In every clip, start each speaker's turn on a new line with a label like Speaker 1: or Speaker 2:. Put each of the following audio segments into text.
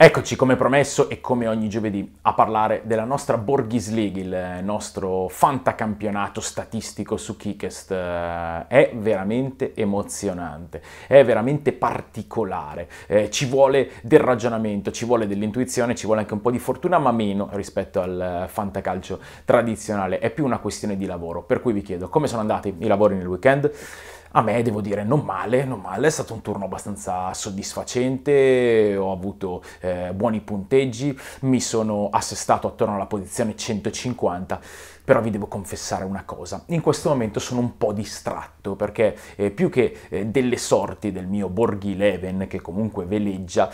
Speaker 1: Eccoci come promesso e come ogni giovedì a parlare della nostra Borghis League, il nostro fantacampionato statistico su Kikest. Eh, è veramente emozionante, è veramente particolare, eh, ci vuole del ragionamento, ci vuole dell'intuizione, ci vuole anche un po' di fortuna, ma meno rispetto al fantacalcio tradizionale, è più una questione di lavoro. Per cui vi chiedo come sono andati i lavori nel weekend? A me devo dire non male, non male, è stato un turno abbastanza soddisfacente, ho avuto eh, buoni punteggi, mi sono assestato attorno alla posizione 150, però vi devo confessare una cosa, in questo momento sono un po' distratto perché eh, più che eh, delle sorti del mio Borghi Leven che comunque veleggia,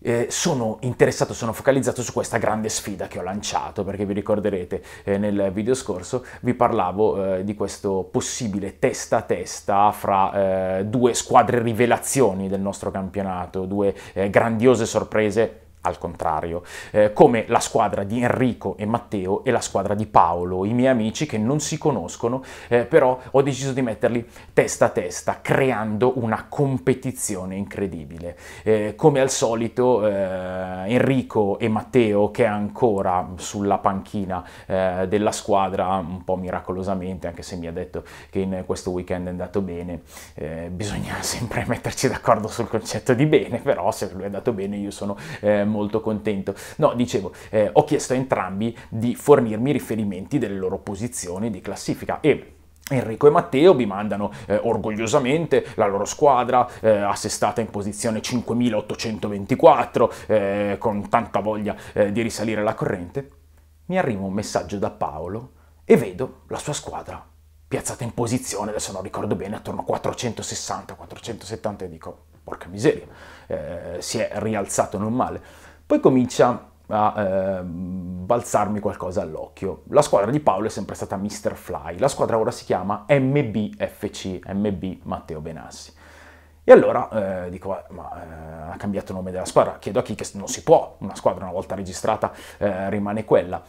Speaker 1: eh, sono interessato, sono focalizzato su questa grande sfida che ho lanciato, perché vi ricorderete eh, nel video scorso vi parlavo eh, di questo possibile testa a testa fra eh, due squadre rivelazioni del nostro campionato, due eh, grandiose sorprese al contrario, eh, come la squadra di Enrico e Matteo e la squadra di Paolo, i miei amici che non si conoscono, eh, però ho deciso di metterli testa a testa, creando una competizione incredibile. Eh, come al solito, eh, Enrico e Matteo, che è ancora sulla panchina eh, della squadra, un po' miracolosamente, anche se mi ha detto che in questo weekend è andato bene, eh, bisogna sempre metterci d'accordo sul concetto di bene, però se lui è andato bene io sono molto molto contento. No, dicevo, eh, ho chiesto a entrambi di fornirmi riferimenti delle loro posizioni di classifica e Enrico e Matteo mi mandano eh, orgogliosamente la loro squadra eh, assestata in posizione 5824 eh, con tanta voglia eh, di risalire la corrente. Mi arriva un messaggio da Paolo e vedo la sua squadra piazzata in posizione, adesso non ricordo bene, attorno a 460-470 e dico porca miseria, eh, si è rialzato non male. Poi comincia a eh, balzarmi qualcosa all'occhio. La squadra di Paolo è sempre stata Mr. Fly, la squadra ora si chiama MBFC, MB Matteo Benassi.
Speaker 2: E allora
Speaker 1: eh, dico, eh, ma eh, ha cambiato nome della squadra, chiedo a chi che non si può, una squadra una volta registrata eh, rimane quella.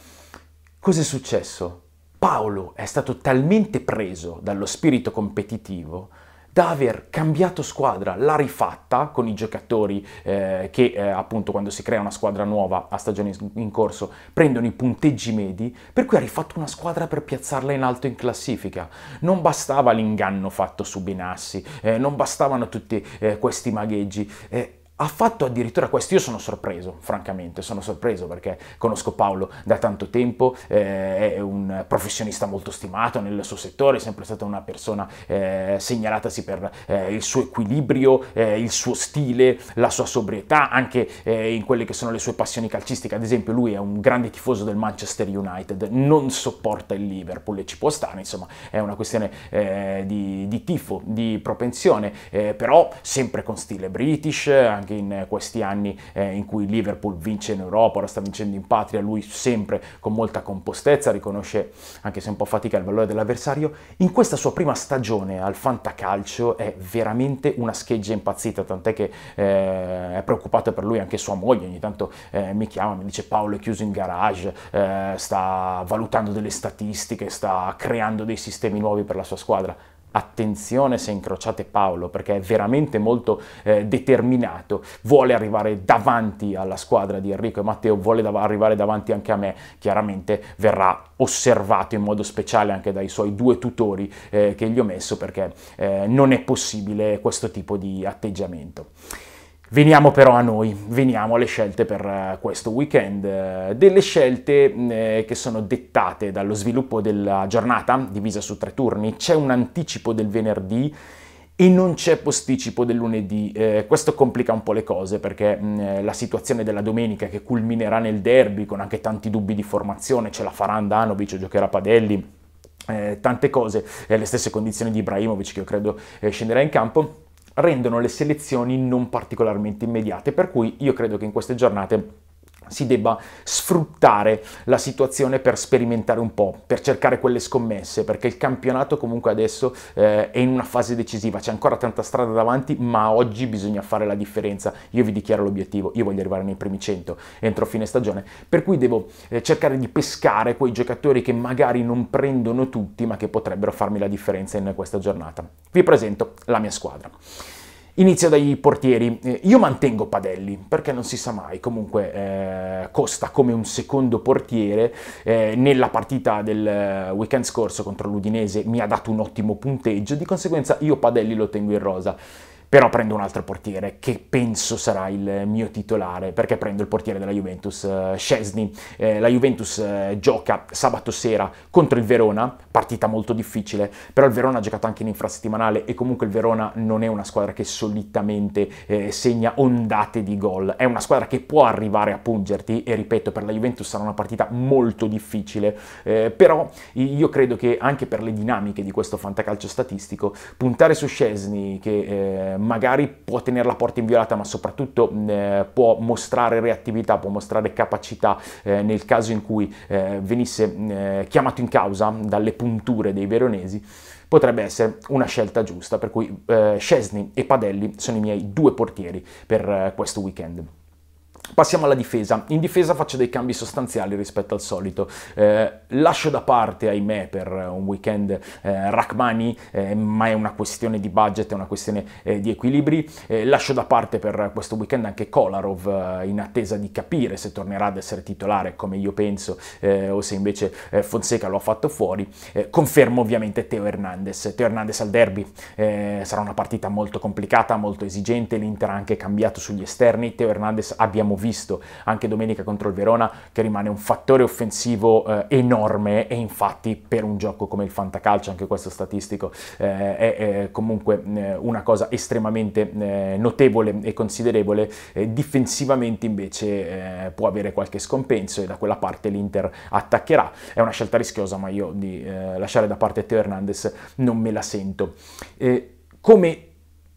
Speaker 1: Cos'è successo? Paolo è stato talmente preso dallo spirito competitivo da aver cambiato squadra, l'ha rifatta con i giocatori eh, che eh, appunto quando si crea una squadra nuova a stagione in corso prendono i punteggi medi, per cui ha rifatto una squadra per piazzarla in alto in classifica. Non bastava l'inganno fatto su Benassi, eh, non bastavano tutti eh, questi magheggi eh, ha fatto addirittura questo. Io sono sorpreso, francamente, sono sorpreso perché conosco Paolo da tanto tempo, eh, è un professionista molto stimato nel suo settore, è sempre stata una persona eh, segnalatasi per eh, il suo equilibrio, eh, il suo stile, la sua sobrietà, anche eh, in quelle che sono le sue passioni calcistiche. Ad esempio lui è un grande tifoso del Manchester United, non sopporta il Liverpool e ci può stare, insomma, è una questione eh, di, di, tifo, di propensione, però sempre con stile british, anche anche in eh, questi anni eh, in cui Liverpool vince in Europa, ora sta vincendo in patria, lui sempre con molta compostezza riconosce, anche se un po' fatica, il valore dell'avversario. In questa sua prima stagione al fantacalcio è veramente una scheggia impazzita, tant'è che eh, è preoccupato per lui anche sua moglie, ogni tanto eh, mi chiama, mi dice Paolo è chiuso in garage, eh, sta valutando delle statistiche, sta creando dei sistemi nuovi per la sua squadra attenzione se incrociate Paolo perché è veramente molto eh, determinato, vuole arrivare davanti alla squadra di Enrico e Matteo, vuole dav- arrivare davanti anche a me, chiaramente verrà osservato in modo speciale anche dai suoi due tutori eh, che gli ho messo perché eh, non è possibile questo tipo di atteggiamento. Veniamo però a noi, veniamo alle scelte per eh, questo weekend, eh, delle scelte mm, eh, che sono dettate dallo sviluppo della giornata, divisa su tre turni, c'è un anticipo del venerdì e non c'è posticipo del lunedì. questo complica un po' le cose perché mm, la situazione della domenica che culminerà nel derby con anche tanti dubbi di formazione, ce la farà Andanovic, giocherà Padelli, tante cose, eh, le stesse condizioni di Ibrahimovic che io credo scenderà in campo rendono le selezioni non particolarmente immediate, per cui io credo che in queste giornate si debba sfruttare la situazione per sperimentare un po', per cercare quelle scommesse, perché il campionato comunque adesso eh, è in una fase decisiva, c'è ancora tanta strada davanti, ma oggi bisogna fare la differenza. Io vi dichiaro l'obiettivo, io voglio arrivare nei primi 100 entro fine stagione, per cui devo eh, cercare di pescare quei giocatori che magari non prendono tutti, ma che potrebbero farmi la differenza in questa giornata. Vi presento la mia squadra. Inizio dai portieri. Eh, io mantengo Padelli, perché non si sa mai. Comunque eh, costa come un secondo portiere. Eh, nella partita del eh, weekend scorso contro l'Udinese mi ha dato un ottimo punteggio, di conseguenza io Padelli lo tengo in rosa però prendo un altro portiere che penso sarà il mio titolare perché prendo il portiere della Juventus, eh, Scesni. Eh, la Juventus uh, gioca sabato sera contro il Verona, partita molto difficile, però il Verona ha giocato anche in infrasettimanale e comunque il Verona non è una squadra che solitamente eh, segna ondate di gol, è una squadra che può arrivare a pungerti e ripeto per la Juventus sarà una partita molto difficile, eh, però io credo che anche per le dinamiche di questo fantacalcio statistico puntare su Scesni che eh, magari può tenere la porta inviolata, ma soprattutto eh, può mostrare reattività, può mostrare capacità eh, nel caso in cui eh, venisse chiamato in causa dalle punture dei veronesi potrebbe essere una scelta giusta, per cui eh, Scesni e Padelli sono i miei due portieri per eh, questo weekend. Passiamo alla difesa. In difesa faccio dei cambi sostanziali rispetto al solito. Eh, lascio da parte, ahimè, per un weekend eh, Rachmani, eh, ma è una questione di budget, è una questione eh, di equilibri. Eh, lascio da parte per questo weekend anche Kolarov, eh, in attesa di capire se tornerà ad essere titolare, come io penso, eh, o se invece Fonseca lo ha fatto fuori. confermo ovviamente Teo Hernandez. Teo Hernandez al derby sarà una partita molto complicata, molto esigente. L'Inter ha anche cambiato sugli esterni. Teo Hernandez abbiamo visto anche domenica contro il Verona, che rimane un fattore offensivo eh, enorme e infatti per un gioco come il Fantacalcio, anche questo statistico, eh, è, è, comunque eh, una cosa estremamente eh, notevole e considerevole. difensivamente invece eh, può avere qualche scompenso e da quella parte l'Inter attaccherà. È una scelta rischiosa, ma io di eh, lasciare da parte Teo Hernandez non me la sento. come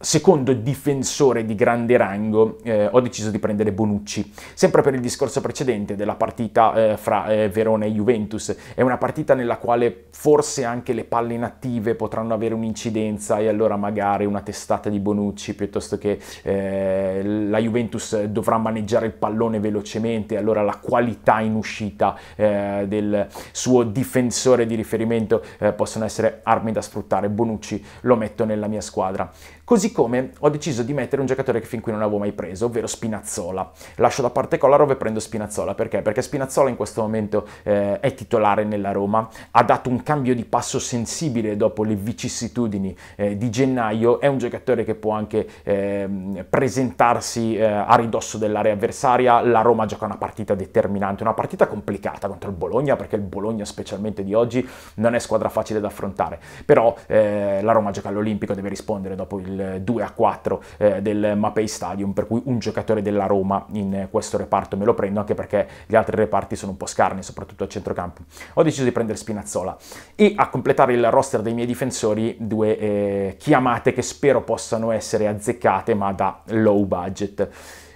Speaker 1: secondo difensore di grande rango eh, ho deciso di prendere Bonucci, sempre per il discorso precedente della partita eh, fra eh, Verona e Juventus, è una partita nella quale forse anche le palle inattive potranno avere un'incidenza e allora magari una testata di Bonucci piuttosto che eh, la Juventus dovrà maneggiare il pallone velocemente, allora la qualità in uscita eh, del suo difensore di riferimento eh, possono essere armi da sfruttare, Bonucci lo metto nella mia squadra. Così siccome ho deciso di mettere un giocatore che fin qui non avevo mai preso, ovvero Spinazzola. Lascio da parte Kolarov e prendo Spinazzola, perché? Perché Spinazzola in questo momento eh, è titolare nella Roma, ha dato un cambio di passo sensibile dopo le vicissitudini eh, di gennaio, è un giocatore che può anche ehm, eh, presentarsi a ridosso dell'area avversaria, la Roma gioca una partita determinante, una partita complicata contro il Bologna, perché il Bologna specialmente di oggi non è squadra facile da affrontare, però eh, la Roma gioca all'Olimpico, deve rispondere dopo il 2 a 4 eh, del Mapei Stadium, per cui un giocatore della Roma in questo reparto me lo prendo, anche perché gli altri reparti sono un po' scarni, soprattutto a centrocampo. Ho deciso di prendere Spinazzola e a completare il roster dei miei difensori due eh, chiamate che spero possano essere azzeccate, ma da low budget.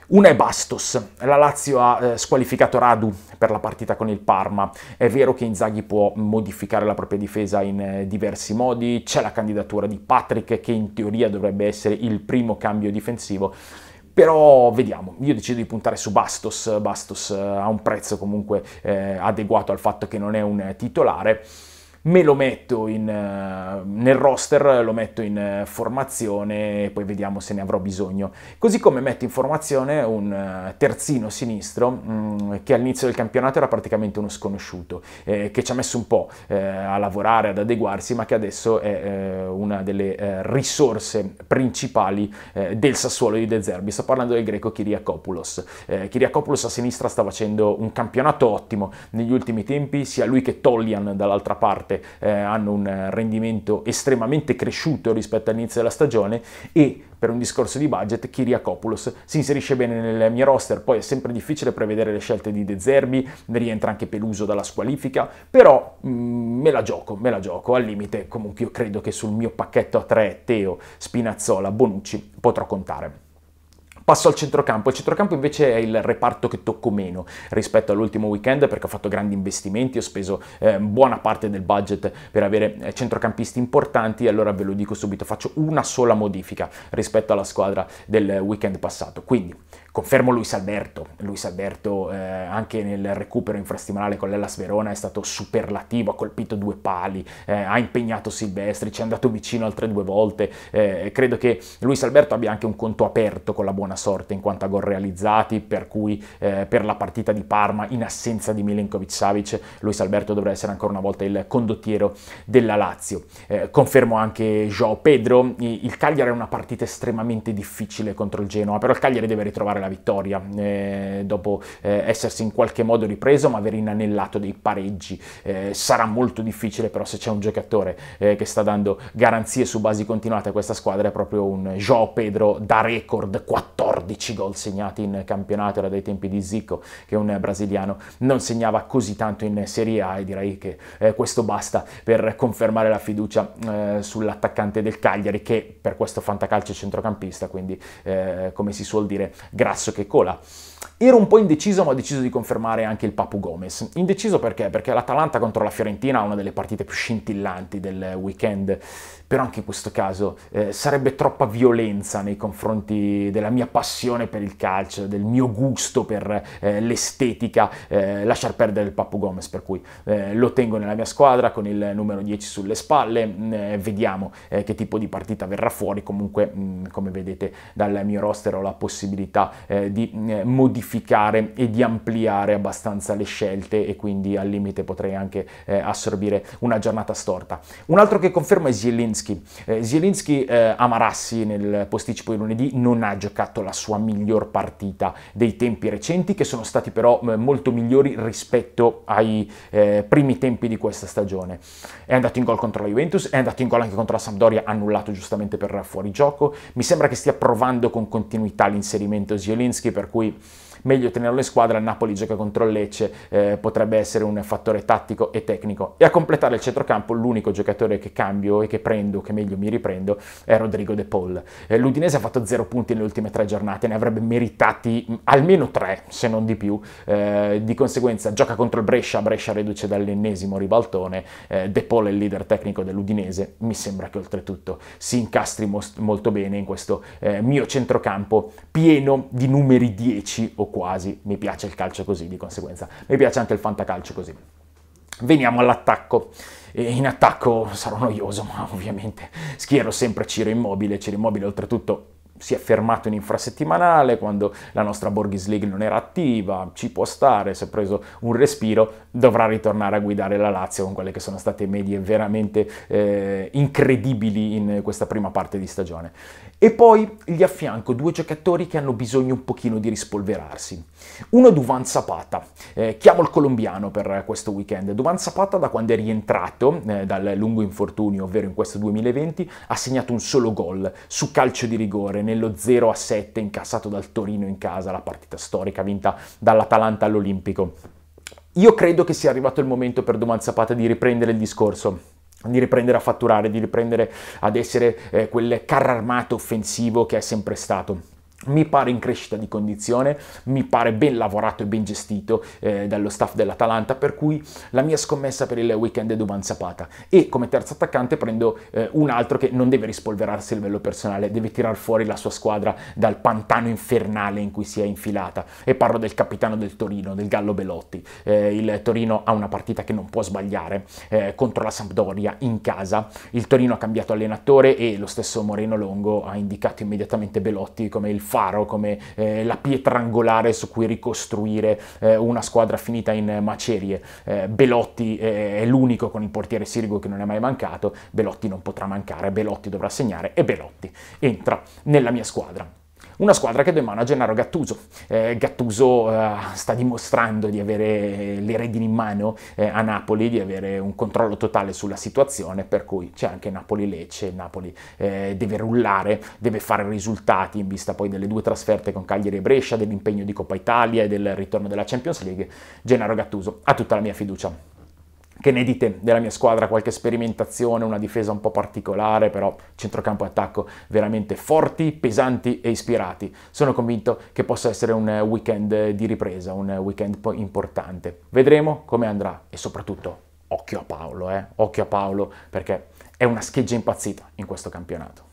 Speaker 1: Una è Bastos, la Lazio ha eh, squalificato Radu per la partita con il Parma, è vero che Inzaghi può modificare la propria difesa in eh, diversi modi, c'è la candidatura di Patrick che in teoria dovrebbe essere il primo cambio difensivo, però vediamo, io decido di puntare su Bastos, Bastos eh, ha un prezzo comunque eh, adeguato al fatto che non è un titolare me lo metto in, eh, nel roster, lo metto in eh, formazione e poi vediamo se ne avrò bisogno. Così come metto in formazione un eh, terzino sinistro mm, che all'inizio del campionato era praticamente uno sconosciuto, eh, che ci ha messo un po' eh, a lavorare, ad adeguarsi, ma che adesso è eh, una delle risorse principali del Sassuolo di De Zerbi. Sto parlando del greco Kiriakopoulos. Kiriakopoulos a sinistra sta facendo un campionato ottimo negli ultimi tempi, sia lui che Tollian dall'altra parte eh, hanno un rendimento estremamente cresciuto rispetto all'inizio della stagione e per un discorso di budget Kiriakopoulos si inserisce bene nel mio roster, poi è sempre difficile prevedere le scelte di De Zerbi, ne rientra anche Peluso dalla squalifica, però mh, mm, me la gioco, me la gioco, al limite comunque io credo che sul mio pacchetto a 3 Teo, Spinazzola, Bonucci potrò contare. Passo al centrocampo. Il centrocampo invece è il reparto che tocco meno rispetto all'ultimo weekend perché ho fatto grandi investimenti, ho speso eh, buona parte del budget per avere eh, centrocampisti importanti allora ve lo dico subito, faccio una sola modifica rispetto alla squadra del weekend passato. Quindi Confermo Luis Alberto, Luis Alberto eh, anche nel recupero infrastimanale con l'Ellas Verona è stato superlativo, ha colpito due pali, eh, ha impegnato Silvestri, ci è andato vicino altre due volte, eh, credo che Luis Alberto abbia anche un conto aperto con la buona sorte in quanto a gol realizzati, per cui eh, per la partita di Parma in assenza di Milenkovic Savic Luis Alberto dovrà essere ancora una volta il condottiero della Lazio. Eh, confermo anche Joao Pedro, il Cagliari è una partita estremamente difficile contro il Genoa, però il Cagliari deve ritrovare la la vittoria eh, dopo eh, essersi in qualche modo ripreso ma aver inanellato dei pareggi. Eh, sarà molto difficile però se c'è un giocatore eh, che sta dando garanzie su basi continuate a questa squadra è proprio un Joao Pedro da record, 14 gol segnati in campionato, era dai tempi di Zico che un brasiliano non segnava così tanto in Serie A e direi che eh, questo basta per confermare la fiducia eh, sull'attaccante del Cagliari che per questo fantacalcio centrocampista, quindi come si suol dire grazie cazzo che cola. Ero un po' indeciso, ma ho deciso di confermare anche il Papu Gomez. Indeciso perché? Perché l'Atalanta contro la Fiorentina è una delle partite più scintillanti del weekend, però anche in questo caso eh, sarebbe troppa violenza nei confronti della mia passione per il calcio, del mio gusto per eh, l'estetica, eh, lasciar perdere il Papu Gomez, per cui eh, lo tengo nella mia squadra con il numero 10 sulle spalle, mm, eh, vediamo eh, che tipo di partita verrà fuori, comunque mh, mm, come vedete dal mio roster ho la possibilità eh, di eh, modificare e di ampliare abbastanza le scelte e quindi al limite potrei anche eh, assorbire una giornata storta. Un altro che conferma è Zielinski. Eh, Zielinski eh, a Marassi nel posticipo di lunedì non ha giocato la sua miglior partita dei tempi recenti che sono stati però eh, molto migliori rispetto ai primi tempi di questa stagione. È andato in gol contro la Juventus, è andato in gol anche contro la Sampdoria annullato giustamente per fuorigioco. Mi sembra che stia provando con continuità l'inserimento Zielinski Zelensky, per cui meglio tenerlo in squadra, il Napoli gioca contro il Lecce, eh, potrebbe essere un fattore tattico e tecnico. E a completare il centrocampo l'unico giocatore che cambio e che prendo, che meglio mi riprendo, è Rodrigo De Paul. Eh, L'Udinese ha fatto 0 punti nelle ultime tre giornate, ne avrebbe meritati mm, almeno 3, se non di più, eh, di conseguenza gioca contro il Brescia, Brescia riduce dall'ennesimo ribaltone, eh, De Paul è il leader tecnico dell'Udinese, mi sembra che oltretutto si incastri molto bene in questo eh, mio centrocampo pieno di numeri 10 o 4 quasi, mi piace il calcio così di conseguenza, mi piace anche il fantacalcio così. Veniamo all'attacco. In attacco sarò noioso, ma ovviamente schiero sempre Ciro Immobile. Ciro Immobile, oltretutto, si è fermato in infrasettimanale, quando la nostra Borghis League non era attiva, ci può stare, si è preso un respiro, dovrà ritornare a guidare la Lazio con quelle che sono state medie veramente eh, incredibili in questa prima parte di stagione. E poi gli affianco due giocatori che hanno bisogno un pochino di rispolverarsi. Uno Duvan Zapata, eh, chiamo il colombiano per questo weekend. Duvan Zapata da quando è rientrato eh, dal lungo infortunio, ovvero in questo 2020, ha segnato un solo gol su calcio di rigore nello 0 a 7 incassato dal Torino in casa, la partita storica vinta dall'Atalanta all'Olimpico. Io credo che sia arrivato il momento per Doman Zapata di riprendere il discorso di riprendere a fatturare, di riprendere ad essere eh, quel carro armato offensivo che è sempre stato mi pare in crescita di condizione, mi pare ben lavorato e ben gestito eh, dallo staff dell'Atalanta, per cui la mia scommessa per il weekend è Duban Zapata. E come terzo attaccante prendo eh, un altro che non deve rispolverarsi a livello personale, deve tirar fuori la sua squadra dal pantano infernale in cui si è infilata. E parlo del capitano del Torino, del Gallo Belotti. Eh, il Torino ha una partita che non può sbagliare eh, contro la Sampdoria in casa. Il Torino ha cambiato allenatore e lo stesso Moreno Longo ha indicato immediatamente Belotti come il faro, come eh, la pietra angolare su cui ricostruire eh, una squadra finita in macerie. Eh, Belotti eh, è l'unico con il portiere Sirigo che non è mai mancato, Belotti non potrà mancare, Belotti dovrà segnare e Belotti entra nella mia squadra. Una squadra che domana Gennaro Gattuso. Eh, Gattuso eh, sta dimostrando di avere le redini in mano eh, a Napoli, di avere un controllo totale sulla situazione, per cui c'è anche Napoli-Lecce, Napoli, Napoli eh, deve rullare, deve fare risultati in vista poi delle due trasferte con Cagliari e Brescia, dell'impegno di Coppa Italia e del ritorno della Champions League. Gennaro Gattuso ha tutta la mia fiducia. Che ne dite della mia squadra? Qualche sperimentazione, una difesa un po' particolare, però centrocampo e attacco veramente forti, pesanti e ispirati. Sono convinto che possa essere un weekend di ripresa, un weekend importante. Vedremo come andrà e soprattutto occhio a Paolo, eh? occhio a Paolo perché è una scheggia impazzita in questo campionato.